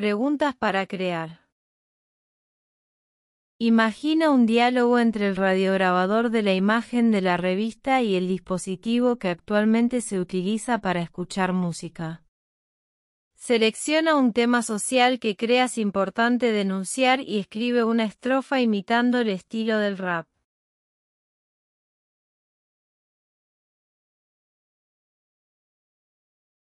Preguntas para crear. Imagina un diálogo entre el radiograbador de la imagen de la revista y el dispositivo que actualmente se utiliza para escuchar música. Selecciona un tema social que creas importante denunciar y escribe una estrofa imitando el estilo del rap.